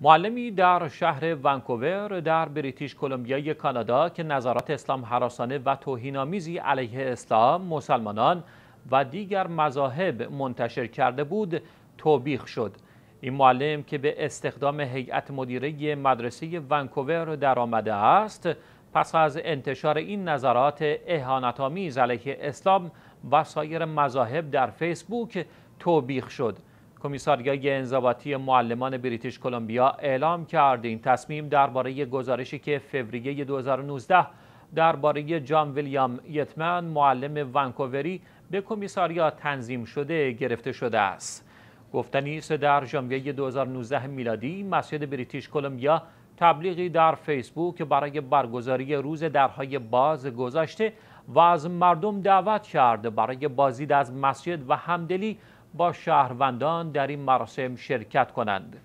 معلمی در شهر ونکوور در بریتیش کلمبیای کانادا که نظرات اسلام حراسانه و توهینآمیزی علیه اسلام، مسلمانان و دیگر مذاهب منتشر کرده بود، توبیخ شد. این معلم که به استخدام هیئت مدیره مدرسه ونکوور آمده است، پس از انتشار این نظرات اهانت‌آمیز علیه اسلام و سایر مذاهب در فیسبوک توبیخ شد. کمیساریای انضباطی معلمان بریتیش کلمبیا اعلام کرد این تصمیم درباره گزارشی که فوریه 2019 درباره جان ویلیام یتمن معلم ونکووری به کمیساریا تنظیم شده گرفته شده است گفتنی است در ژانویه 2019 میلادی مسجد بریتیش کلمبیا تبلیغی در فیسبوک برای برگزاری روز درهای باز گذاشته و از مردم دعوت کرد برای بازدید از مسجد و همدلی با شهروندان در این مراسم شرکت کنند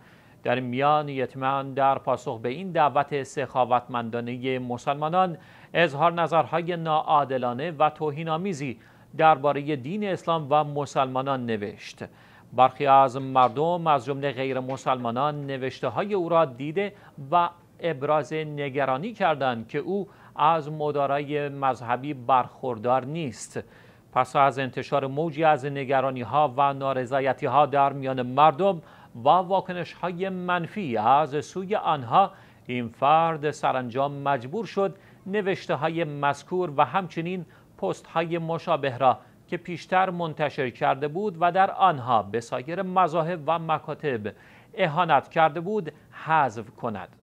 در میان یتمن در پاسخ به این دعوت سخاوتمندانه مسلمانان اظهار نظرهای ناعادلانه و توهینآمیزی درباره دین اسلام و مسلمانان نوشت برخی از مردم از جمله غیر مسلمانان نوشته های او را دیده و ابراز نگرانی کردند که او از مدارای مذهبی برخوردار نیست پس از انتشار موجی از نگرانی ها و نارضایتی ها در میان مردم و واکنش های منفی از سوی آنها این فرد سرانجام مجبور شد نوشته های مذکور و همچنین پست های مشابه را که پیشتر منتشر کرده بود و در آنها به سایر مذاهب و مکاتب اهانت کرده بود حذف کند